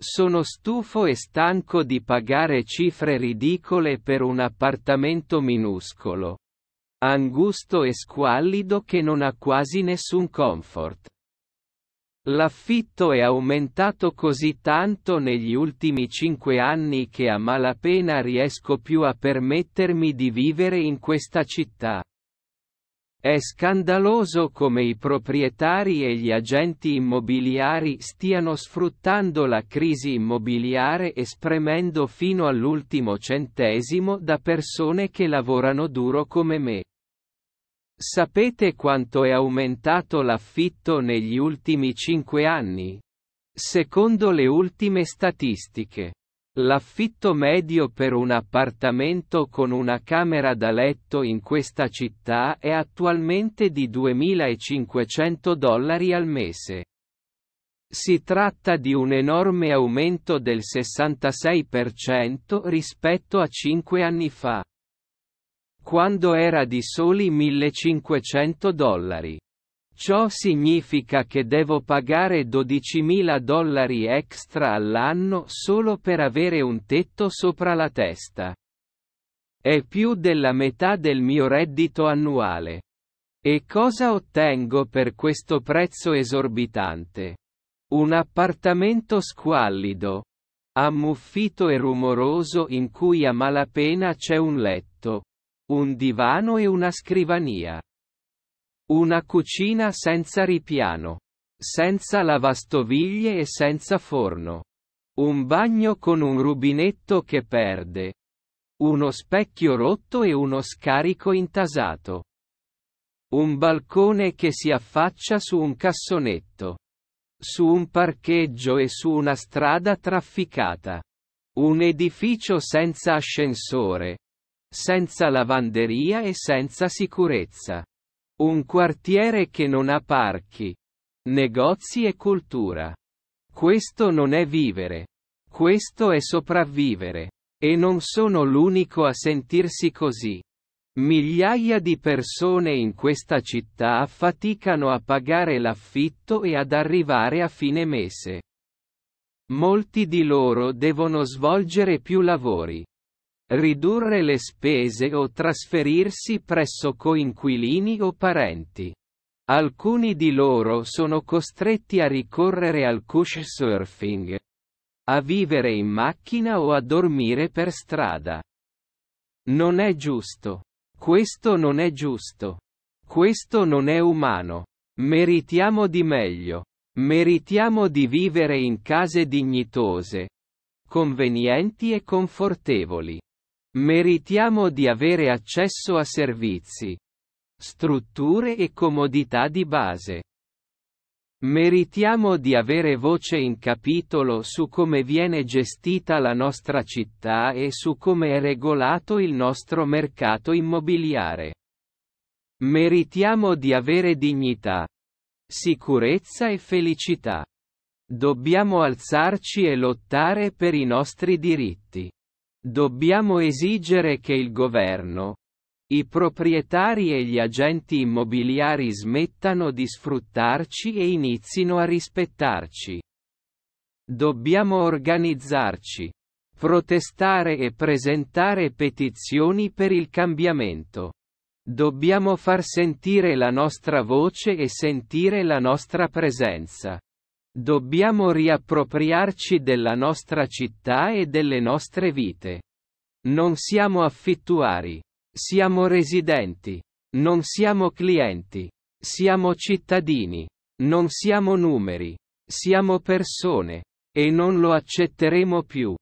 Sono stufo e stanco di pagare cifre ridicole per un appartamento minuscolo. Angusto e squallido che non ha quasi nessun comfort. L'affitto è aumentato così tanto negli ultimi cinque anni che a malapena riesco più a permettermi di vivere in questa città. È scandaloso come i proprietari e gli agenti immobiliari stiano sfruttando la crisi immobiliare e spremendo fino all'ultimo centesimo da persone che lavorano duro come me. Sapete quanto è aumentato l'affitto negli ultimi cinque anni? Secondo le ultime statistiche. L'affitto medio per un appartamento con una camera da letto in questa città è attualmente di 2.500 dollari al mese. Si tratta di un enorme aumento del 66% rispetto a 5 anni fa, quando era di soli 1.500 dollari. Ciò significa che devo pagare 12.000 dollari extra all'anno solo per avere un tetto sopra la testa. È più della metà del mio reddito annuale. E cosa ottengo per questo prezzo esorbitante? Un appartamento squallido, ammuffito e rumoroso in cui a malapena c'è un letto, un divano e una scrivania. Una cucina senza ripiano. Senza lavastoviglie e senza forno. Un bagno con un rubinetto che perde. Uno specchio rotto e uno scarico intasato. Un balcone che si affaccia su un cassonetto. Su un parcheggio e su una strada trafficata. Un edificio senza ascensore. Senza lavanderia e senza sicurezza. Un quartiere che non ha parchi, negozi e cultura. Questo non è vivere. Questo è sopravvivere. E non sono l'unico a sentirsi così. Migliaia di persone in questa città faticano a pagare l'affitto e ad arrivare a fine mese. Molti di loro devono svolgere più lavori ridurre le spese o trasferirsi presso coinquilini o parenti. Alcuni di loro sono costretti a ricorrere al couchsurfing, a vivere in macchina o a dormire per strada. Non è giusto. Questo non è giusto. Questo non è umano. Meritiamo di meglio. Meritiamo di vivere in case dignitose, convenienti e confortevoli. Meritiamo di avere accesso a servizi, strutture e comodità di base. Meritiamo di avere voce in capitolo su come viene gestita la nostra città e su come è regolato il nostro mercato immobiliare. Meritiamo di avere dignità, sicurezza e felicità. Dobbiamo alzarci e lottare per i nostri diritti. Dobbiamo esigere che il governo, i proprietari e gli agenti immobiliari smettano di sfruttarci e inizino a rispettarci. Dobbiamo organizzarci, protestare e presentare petizioni per il cambiamento. Dobbiamo far sentire la nostra voce e sentire la nostra presenza. Dobbiamo riappropriarci della nostra città e delle nostre vite. Non siamo affittuari. Siamo residenti. Non siamo clienti. Siamo cittadini. Non siamo numeri. Siamo persone. E non lo accetteremo più.